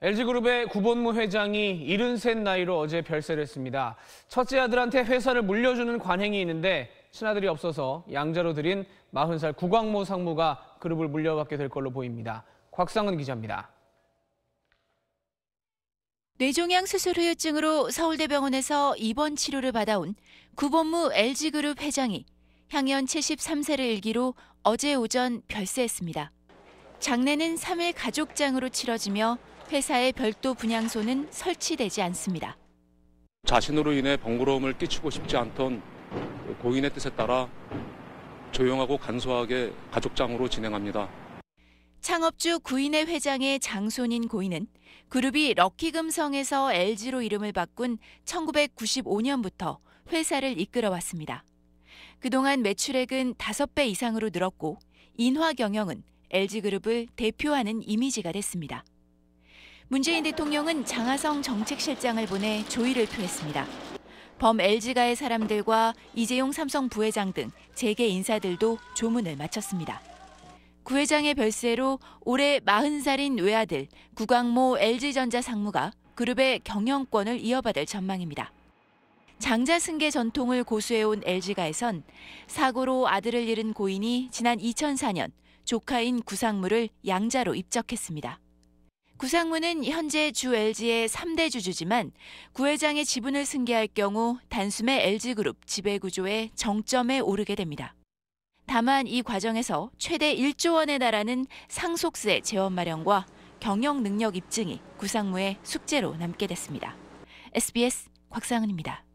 LG그룹의 구본무 회장이 73 나이로 어제 별세를 했습니다. 첫째 아들한테 회사를 물려주는 관행이 있는데 친아들이 없어서 양자로 들인 40살 구광모 상무가 그룹을 물려받게 될 걸로 보입니다. 곽상은 기자입니다. 뇌종양 수술 후유증으로 서울대병원에서 입원 치료를 받아온 구본무 LG그룹 회장이 향년 73세를 일기로 어제 오전 별세했습니다. 장례는 3일 가족장으로 치러지며 회사의 별도 분양소는 설치되지 않습니다. 자신으로 인해 번거로움을 끼치고 싶지 않던 고인의 뜻에 따라 조용하고 간소하게 가족장으로 진행합니다. 창업주 구인의 회장의 장손인 고인은 그룹이 럭키금성에서 LG로 이름을 바꾼 1995년부터 회사를 이끌어왔습니다. 그동안 매출액은 5배 이상으로 늘었고 인화 경영은 LG그룹을 대표하는 이미지가 됐습니다. 문재인 대통령은 장하성 정책실장을 보내 조의를 표했습니다. 범 LG가의 사람들과 이재용 삼성 부회장 등 재계 인사들도 조문을 마쳤습니다. 구 회장의 별세로 올해 40살인 외아들 구광모 LG전자 상무가 그룹의 경영권을 이어받을 전망입니다. 장자 승계 전통을 고수해온 LG가에선 사고로 아들을 잃은 고인이 지난 2004년 조카인 구상무를 양자로 입적했습니다. 구상무는 현재 주 LG의 3대 주주지만 구회장의 지분을 승계할 경우 단숨에 LG그룹 지배구조의 정점에 오르게 됩니다. 다만 이 과정에서 최대 1조 원에 달하는 상속세 재원 마련과 경영 능력 입증이 구상무의 숙제로 남게 됐습니다. SBS 곽상은입니다.